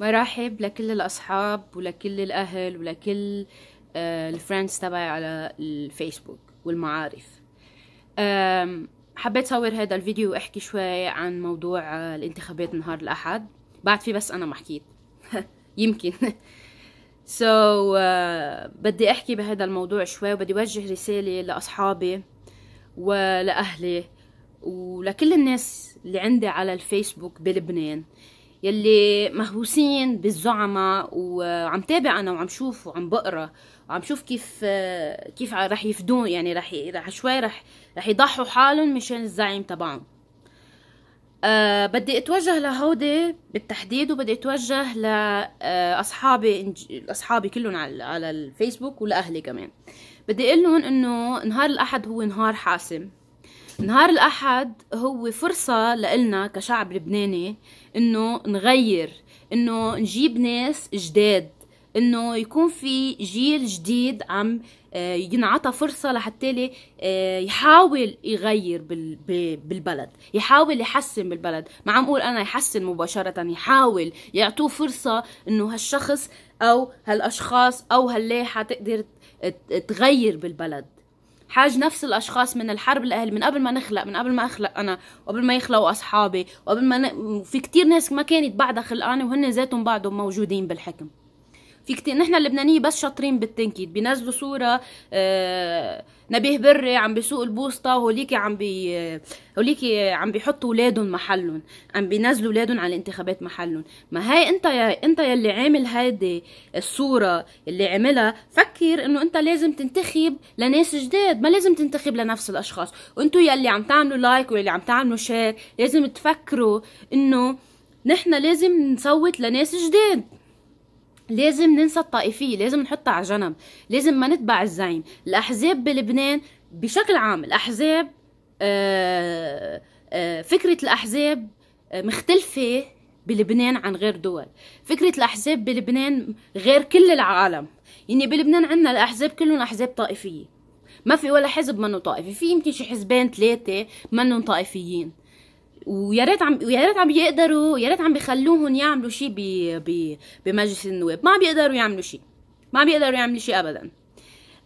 مرحب لكل الأصحاب ولكل الأهل ولكل آه، الفريندز تبعي على الفيسبوك والمعارف حبيت صور هذا الفيديو واحكي شوي عن موضوع آه، الانتخابات نهار الأحد بعد في بس أنا ما حكيت يمكن سو so, uh, بدي أحكي بهذا الموضوع شوي وبدي وجه رسالة لأصحابي ولأهلي ولكل الناس اللي عندي على الفيسبوك بلبنان يلي مهووسين بالزعماء وعم تابع انا وعم شوف وعم بقرا وعم شوف كيف كيف رح يفدون يعني رح رح شوي رح رح يضحوا حالهم مشان الزعيم تبعهم أه بدي اتوجه لهودي بالتحديد وبدي اتوجه لاصحابي آه، اصحابي كلهم على على الفيسبوك ولاهلي كمان بدي اقول لهم انه نهار الاحد هو نهار حاسم نهار الأحد هو فرصة لإلنا كشعب لبناني إنه نغير إنه نجيب ناس جداد إنه يكون في جيل جديد عم آه، ينعطى فرصة لحتى آه، يحاول يغير بالبلد يحاول يحسن بالبلد ما عم أقول أنا يحسن مباشرة يحاول يعطوه فرصة إنه هالشخص أو هالأشخاص أو هاللايحة تقدر تغير بالبلد حاج نفس الاشخاص من الحرب الاهل من قبل ما نخلق من قبل ما اخلق انا وقبل ما يخلقوا اصحابي وقبل ما ن... في كتير ناس ما كانت بعدها خلقانه وهن ذاتهم بعضهم موجودين بالحكم في كتير نحن اللبنانيه بس شاطرين بالتنكيت بينزلوا صوره آه، نبيه بري عم بيسوق البوسطه وهوليكي عم بي هوليكي عم بيحطوا اولادهم محلهم عم بينزلوا اولادهم على الانتخابات محلهم ما هاي انت يا انت يلي عامل هيدي الصوره اللي عملها فكر انه انت لازم تنتخب لناس جداد ما لازم تنتخب لنفس الاشخاص وانتو يلي عم تعملوا لايك واللي عم تعملوا شير لازم تفكروا انه نحن لازم نصوت لناس جداد لازم ننسى الطائفيه لازم نحطها على جنب لازم ما نتبع الزعيم الاحزاب بلبنان بشكل عام الاحزاب آه، آه، فكره الاحزاب آه، مختلفه بلبنان عن غير دول فكرة الأحزاب بلبنان غير كل العالم يعني بلبنان عندنا الأحزاب كلهم أحزاب طائفية ما في ولا حزب منه طائفي في يمكن شي حزبين ثلاثة منهم طائفيين ويا ريت عم ويا ريت عم يقدروا يا ريت عم بخلوهم يعملوا شيء ب... ب... بمجلس النواب ما بيقدروا يعملوا شيء ما بيقدروا يعملوا شيء ابدا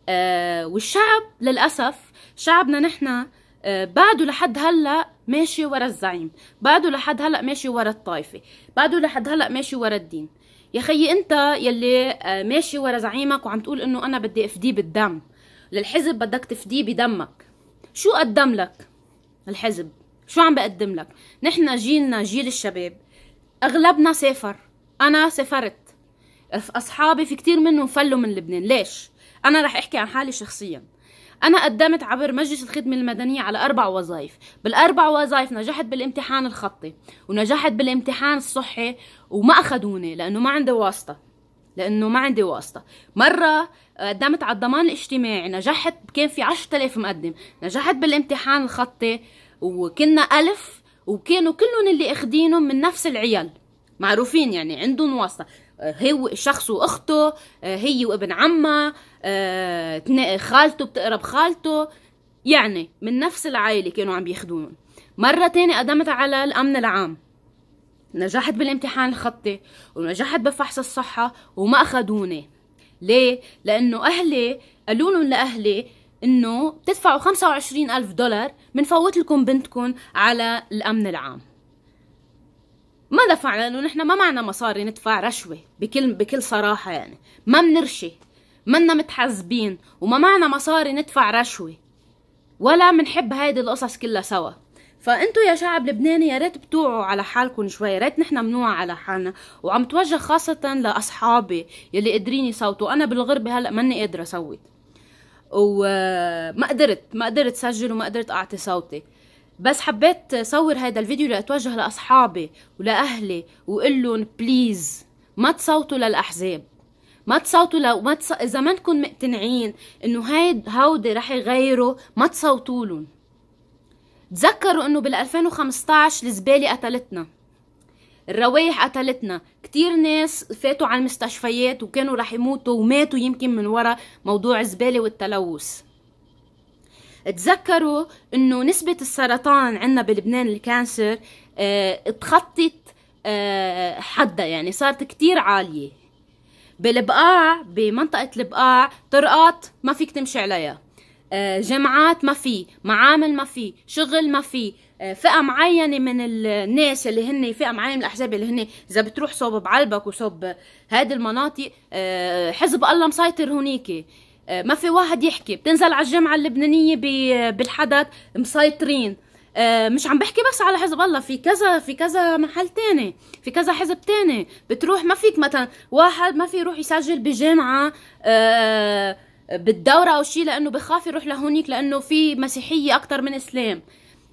آه والشعب للاسف شعبنا نحن آه بعده لحد هلا ماشي ورا الزعيم بعده لحد هلا ماشي ورا الطائفه بعده لحد هلا ماشي ورا الدين يا خيي انت يلي آه ماشي ورا زعيمك وعم تقول انه انا بدي افديه بالدم للحزب بدك تفديه بدمك شو قدم لك الحزب شو عم بقدم لك نحن جيلنا جيل الشباب اغلبنا سافر انا سافرت اصحابي في كتير منهم فلوا من لبنان ليش انا رح احكي عن حالي شخصيا أنا قدمت عبر مجلس الخدمة المدنية على أربع وظائف بالأربع وظائف نجحت بالامتحان الخطي ونجحت بالامتحان الصحي وما أخذوني لأنه ما عندي واسطة لأنه ما عندي واسطة مرة آه، قدمت على الضمان الاجتماعي نجحت كان في 10000 مقدم نجحت بالامتحان الخطي وكنا ألف وكانوا كلهم اللي اخدينهم من نفس العيال معروفين يعني عندهم واسطة آه، هو شخص واخته آه، هي وابن عمها آه، خالته بتقرب خالته يعني من نفس العائله كانوا عم بياخدوهم مره تانية قدمت على الامن العام نجحت بالامتحان الخطي ونجحت بفحص الصحه وما اخذوني ليه لانه اهلي قالوا لهم لاهلي انه بتدفعوا 25 ألف دولار بنفوت لكم بنتكم على الأمن العام ما دفعنا لانه نحن ما معنا مصاري ندفع رشوه بكل بكل صراحه يعني ما بنرشي منا متحزبين وما معنا مصاري ندفع رشوه ولا بنحب هيدي القصص كلها سوا فانتو يا شعب لبناني يا ريت بتوعوا على حالكم شوي يا ريت نحن بنوعى على حالنا وعم توجه خاصه لاصحابي يلي قادرين يصوتوا انا بالغربه هلا ماني قادره صوت وما قدرت ما قدرت سجل وما قدرت اعطي صوتي بس حبيت صور هذا الفيديو لاتوجه لاصحابي ولاهلي واقول لهم بليز ما تصوتوا للاحزاب ما تصوتوا لو ما تص... اذا ما نكون مقتنعين انه هيد هودي رح يغيروا ما تصوتوا لهم تذكروا انه بال 2015 الزباله قتلتنا الروايح قتلتنا كتير ناس فاتوا على المستشفيات وكانوا رح يموتوا وماتوا يمكن من وراء موضوع الزبالة والتلوث تذكروا انه نسبة السرطان عندنا بلبنان الكانسر اه اتخطت اه حدها يعني صارت كتير عالية بالبقاع بمنطقة البقاع طرقات ما فيك تمشي عليها آه، جامعات ما في معامل ما في شغل ما في آه، فئة معينة من الناس اللي هن فئة معينة من الأحزاب اللي هن إذا بتروح صوب بعلبك وصوب هذه المناطق آه، حزب الله مسيطر هنيك ما في واحد يحكي بتنزل على الجامعة اللبنانية بالحدث مسيطرين مش عم بحكي بس على حزب الله في كذا في كذا محل تاني في كذا حزب تاني بتروح ما فيك مثلا واحد ما في يروح يسجل بجامعة أه بالدوره او شيء لانه بخاف يروح لهونيك لانه في مسيحيه اكثر من اسلام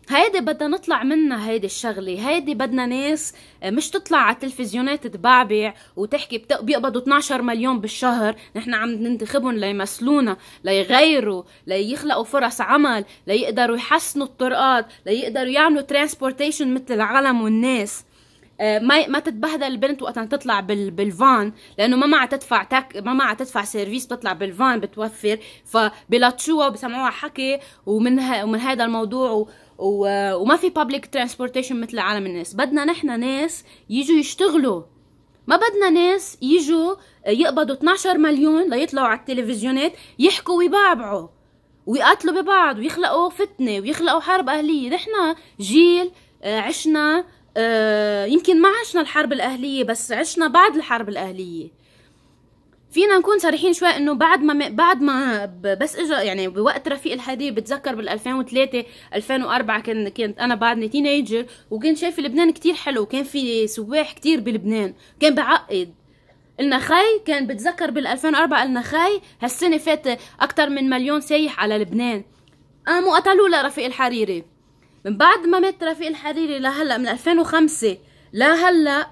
هيدي بدنا نطلع منها هيدي الشغلة هيدي بدنا ناس آه، مش تطلع على التلفزيونات تبعبع وتحكي بيقبضوا 12 مليون بالشهر نحن عم ننتخبهم ليمثلونا ليغيروا ليخلقوا فرص عمل ليقدروا يحسنوا الطرقات ليقدروا يعملوا ترانسبورتيشن مثل العالم والناس آه، ما ما تتبهدل البنت وقتها تطلع بالفان لانه ما معها تدفع تاك ما معها تدفع سيرفيس بتطلع بالفان بتوفر فبلاتشوها وبسمعوها حكي ومن ومن هذا الموضوع و... و... وما في بابليك ترانسبورتيشن مثل عالم الناس بدنا نحن ناس يجوا يشتغلوا ما بدنا ناس يجوا آه، يقبضوا 12 مليون ليطلعوا على التلفزيونات يحكوا ويبعبعوا ويقاتلوا ببعض ويخلقوا فتنة ويخلقوا حرب أهلية نحن جيل آه، عشنا آه، يمكن ما عشنا الحرب الأهلية بس عشنا بعد الحرب الأهلية فينا نكون صريحين شوي انه بعد ما بعد ما بس اجى يعني بوقت رفيق الحديد بتذكر بال 2003 2004 كان كنت انا بعدني تينيجر وكنت شايفه لبنان كتير حلو كان في سواح كتير بلبنان كان بعقد قلنا خي كان بتذكر بال 2004 قلنا خي هالسنه فات اكثر من مليون سايح على لبنان قاموا قتلوا لرفيق الحريري من بعد ما مات رفيق الحريري لهلا من 2005 لهلا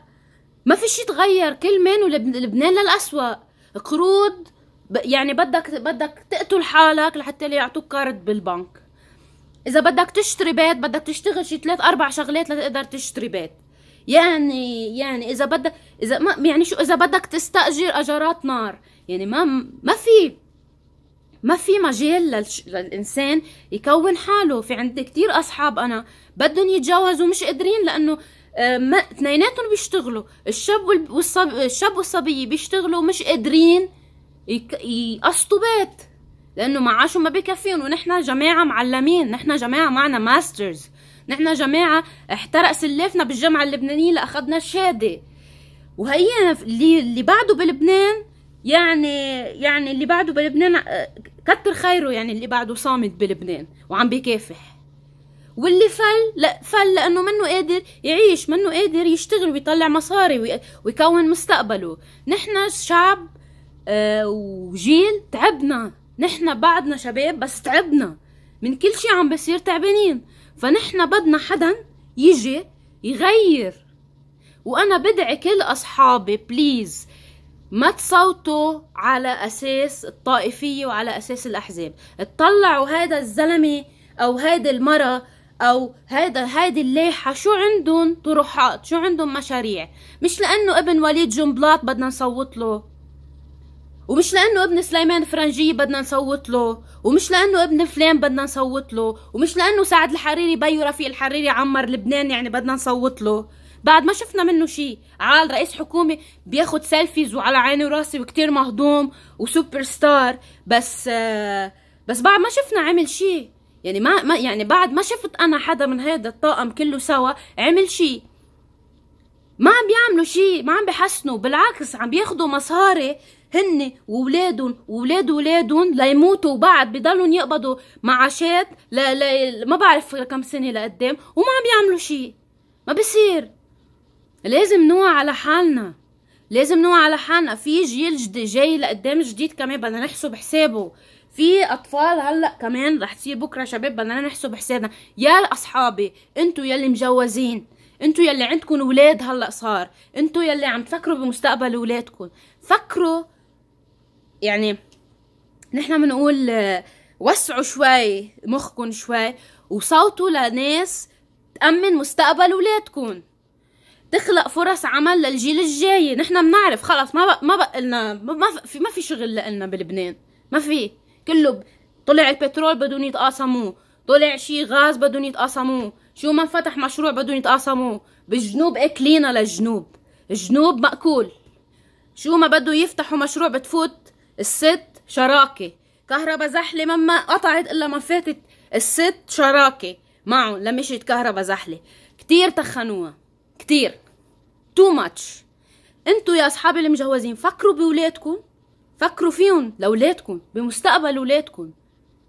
ما في شيء تغير كل مين لبنان للاسوء قروض يعني بدك بدك تقتل حالك لحتى لا يعطوك كارد بالبنك اذا بدك تشتري بيت بدك تشتغل شي ثلاث اربع شغلات لتقدر تشتري بيت يعني يعني اذا بدك اذا ما يعني شو اذا بدك تستاجر اجارات نار يعني ما ما في ما في مجال للش... للانسان يكون حاله في عندي كتير اصحاب انا بدهم يتجوزوا مش قادرين لانه آه، ما اثنيناتهم بيشتغلوا الشاب والصب... الشاب والصبيه بيشتغلوا مش قادرين يك... يقسطوا بيت لانه معاشهم ما بكفيهم ونحن جماعه معلمين نحن جماعه معنا ماسترز نحن جماعه احترق سلافنا بالجامعه اللبنانيه لاخذنا شهاده وهي اللي اللي بعده بلبنان يعني يعني اللي بعده بلبنان آه، كتر خيره يعني اللي بعده صامد بلبنان وعم بكافح واللي فل لا فل لانه منه قادر يعيش منه قادر يشتغل ويطلع مصاري ويكون مستقبله نحن شعب آه، وجيل تعبنا نحن بعدنا شباب بس تعبنا من كل شيء عم بصير تعبانين فنحن بدنا حدا يجي يغير وانا بدعي كل اصحابي بليز ما تصوتوا على أساس الطائفية وعلى أساس الأحزاب اطلعوا هذا الزلمة أو هذه المرة أو هذا هذه اللايحة شو عندهم طروحات شو عندهم مشاريع مش لأنه ابن وليد جنبلاط بدنا نصوت له ومش لأنه ابن سليمان فرنجي بدنا نصوت له ومش لأنه ابن فلان بدنا نصوت له ومش لأنه سعد الحريري بيو رفيق الحريري عمر لبنان يعني بدنا نصوت له بعد ما شفنا منه شيء عال رئيس حكومه بياخد سيلفيز وعلى عيني وراسي وكتير مهضوم وسوبر ستار بس آه بس بعد ما شفنا عمل شيء يعني ما, ما يعني بعد ما شفت انا حدا من هذا الطاقم كله سوا عمل شيء ما عم بيعملوا شيء ما عم بحسنوا بالعكس عم بياخدوا مصاري هن وولادهم وولاد ولادهم ليموتوا وبعد بضلهم يقبضوا معاشات ما بعرف كم سنه لقدام وما عم بيعملوا شيء ما بصير لازم نوع على حالنا لازم نوع على حالنا في جيل جاي لقدام جديد كمان بدنا نحسب حسابه في اطفال هلا كمان رح تصير بكره شباب بدنا نحسب حسابنا يا اصحابي انتوا يلي مجوزين انتوا يلي عندكم اولاد هلا صار انتوا يلي عم تفكروا بمستقبل اولادكم فكروا يعني نحن بنقول وسعوا شوي مخكم شوي وصوتوا لناس تأمن مستقبل اولادكم تخلق فرص عمل للجيل الجاي نحن بنعرف خلص ما بق ما بق لنا ما في ما في شغل لنا بلبنان ما في كله ب... طلع البترول بدهم يتقاسموه طلع شي غاز بدهم يتقاسموه شو ما فتح مشروع بدهم يتقاسموه بالجنوب اكلينا للجنوب الجنوب مأكول شو ما بده يفتحوا مشروع بتفوت الست شراكة كهربا زحلة مما قطعت إلا ما فاتت الست شراكة معهم لمشيت كهربا زحلة كتير تخنوها كتير تو ماتش انتو يا اصحاب المجوزين فكروا بولادكم فكروا فيهم لولادكم بمستقبل ولادكم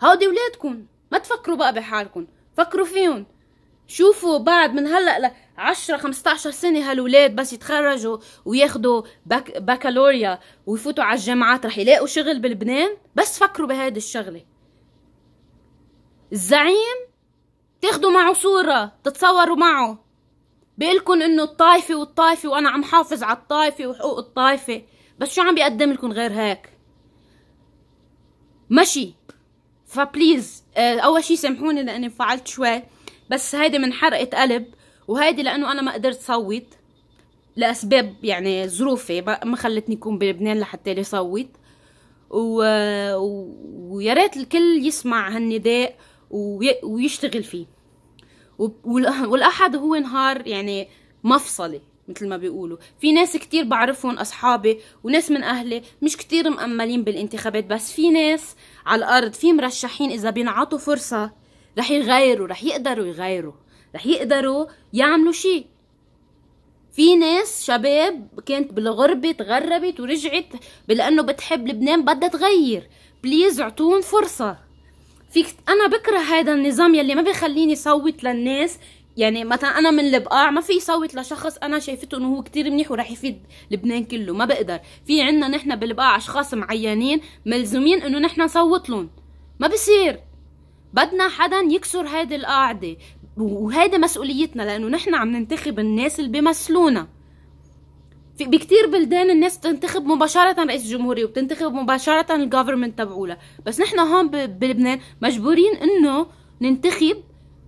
هودي ولادكم ما تفكروا بقى بحالكم فكروا فيهم شوفوا بعد من هلا ل 10 15 سنه هالولاد بس يتخرجوا وياخذوا باك بكالوريا ويفوتوا على الجامعات رح يلاقوا شغل بلبنان بس فكروا بهيدي الشغله الزعيم تاخذوا معه صوره تتصوروا معه بيقلكن انه الطايفه والطايفه وانا عم حافظ على الطايفه وحقوق الطايفه بس شو عم بيقدم لكم غير هيك ماشي فبليز آه، اول شي سامحوني لاني انفعلت شوي بس هيدي من حرقه قلب وهيدي لانه انا ما قدرت صوت لاسباب يعني ظروفي ما خلتني اكون بلبنان لحتى لي صوت و... ويا ريت الكل يسمع هالنداء ويشتغل فيه والاحد هو نهار يعني مفصلي مثل ما بيقولوا في ناس كتير بعرفهم أصحابي وناس من أهلي مش كتير مأملين بالانتخابات بس في ناس على الأرض في مرشحين إذا بينعطوا فرصة رح يغيروا رح يقدروا يغيروا رح يقدروا يعملوا شيء في ناس شباب كانت بالغربة تغربت ورجعت لأنه بتحب لبنان بدها تغير بليز اعطون فرصة فيك انا بكره هذا النظام يلي ما بخليني صوت للناس يعني مثلا انا من البقاع ما في صوت لشخص انا شايفته انه هو كتير منيح وراح يفيد لبنان كله ما بقدر في عنا نحن بالبقاع اشخاص معينين ملزومين انه نحن نصوت لهم ما بصير بدنا حدا يكسر هذه القاعده وهذا مسؤوليتنا لانه نحن عم ننتخب الناس اللي بيمثلونا في بكتير بلدان الناس بتنتخب مباشره رئيس الجمهوريه وبتنتخب مباشره الجفرمنت تبعولها بس نحن هون بلبنان مجبورين انه ننتخب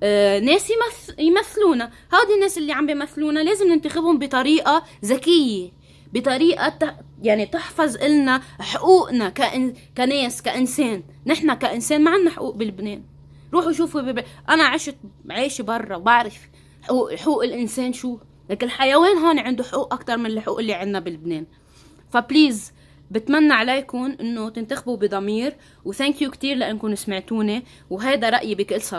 آه، ناس يمثلونا هودي الناس اللي عم بيمثلونا لازم ننتخبهم بطريقه ذكيه بطريقه يعني تحفظ لنا حقوقنا كإن... كناس كانسان نحن كانسان ما عندنا حقوق بلبنان روحوا شوفوا بب... انا عشت عايشه برا وبعرف حقوق, حقوق الانسان شو لكن الحيوان هون عنده حقوق اكثر من الحقوق اللي عندنا بلبنان فبليز بتمنى عليكم انه تنتخبوا بضمير وثانك يو كثير لانكم سمعتوني وهذا رايي بكل صراحه